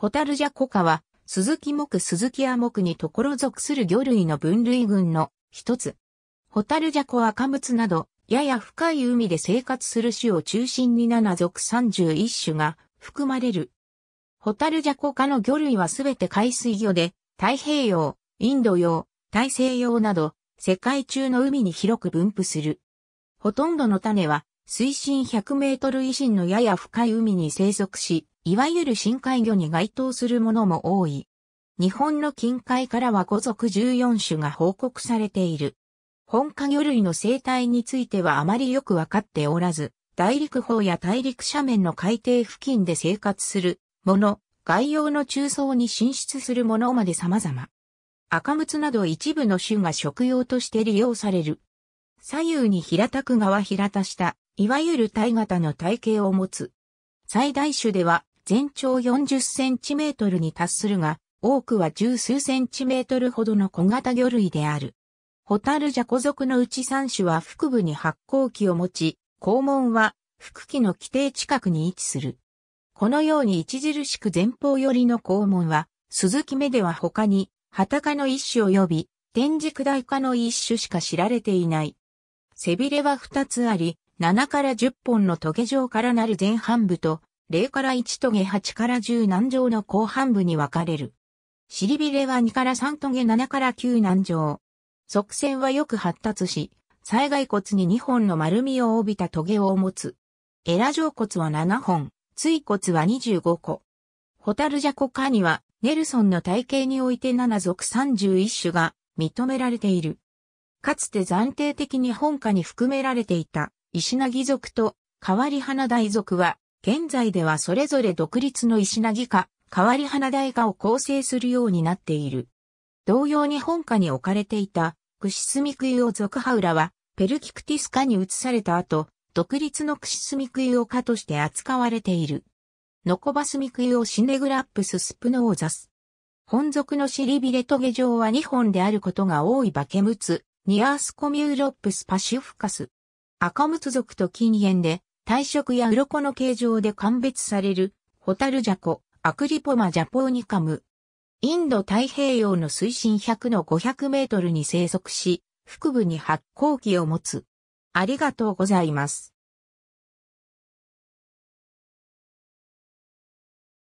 ホタルジャコカは、鈴木木鈴木亜木にところ属する魚類の分類群の一つ。ホタルジャコは貨物など、やや深い海で生活する種を中心に7属31種が含まれる。ホタルジャコ科の魚類はすべて海水魚で、太平洋、インド洋、大西洋など、世界中の海に広く分布する。ほとんどの種は、水深100メートル以深のやや深い海に生息し、いわゆる深海魚に該当するものも多い。日本の近海からは5族14種が報告されている。本科魚類の生態についてはあまりよくわかっておらず、大陸方や大陸斜面の海底付近で生活するもの、外洋の中層に進出するものまで様々。赤ムなど一部の種が食用として利用される。左右に平たく側平たした、いわゆる体型の体型を持つ。最大種では全長40センチメートルに達するが、多くは十数センチメートルほどの小型魚類である。ホタルジャコ族のうち3種は腹部に発光器を持ち、肛門は腹器の規定近くに位置する。このように著しく前方寄りの肛門は、鈴木目では他に、ハタの一種及び、天竺大科の一種しか知られていない。背びれは2つあり、7から10本の棘状からなる前半部と、0から1トゲ8から10南上の後半部に分かれる。尻びれは2から3トゲ7から9南上。側線はよく発達し、災害骨に2本の丸みを帯びたトゲを持つ。エラ上骨は7本、椎骨は25個。ホタルジャコカには、ネルソンの体系において7属31種が認められている。かつて暫定的に本家に含められていた、石なぎ族と、変わり花大族は、現在ではそれぞれ独立の石なぎか、変わり花大科を構成するようになっている。同様に本家に置かれていた、クシスミクユをハウラは、ペルキクティスカに移された後、独立のクシスミクユを科として扱われている。ノコバスミクイオシネグラップススプノーザス。本族のシリビレトゲ状は2本であることが多いバケムツ、ニアースコミューロップスパシフカス。赤ムツ族と近縁で、体色や鱗の形状で鑑別される、ホタルジャコ、アクリポマジャポーニカム。インド太平洋の水深100の500メートルに生息し、腹部に発光器を持つ。ありがとうございます。